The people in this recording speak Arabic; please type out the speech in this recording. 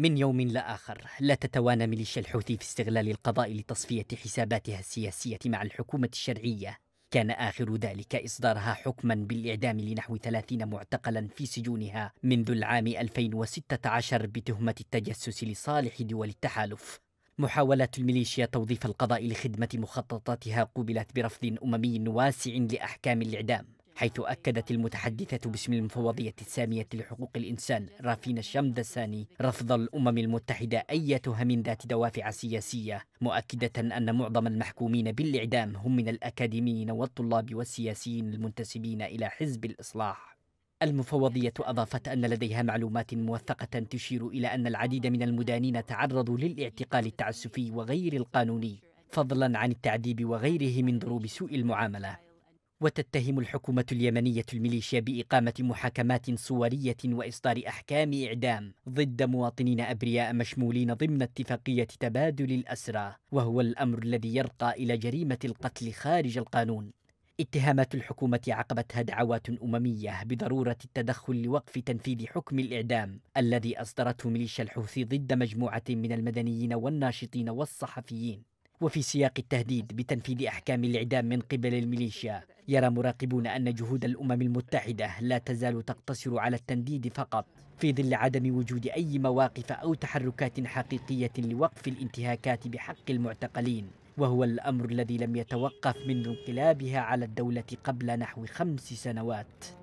من يوم لآخر لا تتوانى ميليشيا الحوثي في استغلال القضاء لتصفية حساباتها السياسية مع الحكومة الشرعية كان آخر ذلك إصدارها حكما بالإعدام لنحو 30 معتقلا في سجونها منذ العام 2016 بتهمة التجسس لصالح دول التحالف محاولات الميليشيا توظيف القضاء لخدمة مخططاتها قوبلت برفض أممي واسع لأحكام الإعدام حيث أكدت المتحدثة باسم المفوضية السامية لحقوق الإنسان رافين الشمدساني رفض الأمم المتحدة أي تهم ذات دوافع سياسية مؤكدة أن معظم المحكومين بالإعدام هم من الأكاديميين والطلاب والسياسيين المنتسبين إلى حزب الإصلاح المفوضية أضافت أن لديها معلومات موثقة تشير إلى أن العديد من المدانين تعرضوا للاعتقال التعسفي وغير القانوني فضلا عن التعذيب وغيره من ضروب سوء المعاملة وتتهم الحكومة اليمنية الميليشيا بإقامة محاكمات صورية وإصدار أحكام إعدام ضد مواطنين أبرياء مشمولين ضمن اتفاقية تبادل الأسرى وهو الأمر الذي يرقى إلى جريمة القتل خارج القانون اتهامات الحكومة عقبتها دعوات أممية بضرورة التدخل لوقف تنفيذ حكم الإعدام الذي أصدرته ميليشيا الحوثي ضد مجموعة من المدنيين والناشطين والصحفيين وفي سياق التهديد بتنفيذ احكام الاعدام من قبل الميليشيا يرى مراقبون ان جهود الامم المتحده لا تزال تقتصر على التنديد فقط في ظل عدم وجود اي مواقف او تحركات حقيقيه لوقف الانتهاكات بحق المعتقلين وهو الامر الذي لم يتوقف منذ انقلابها على الدوله قبل نحو خمس سنوات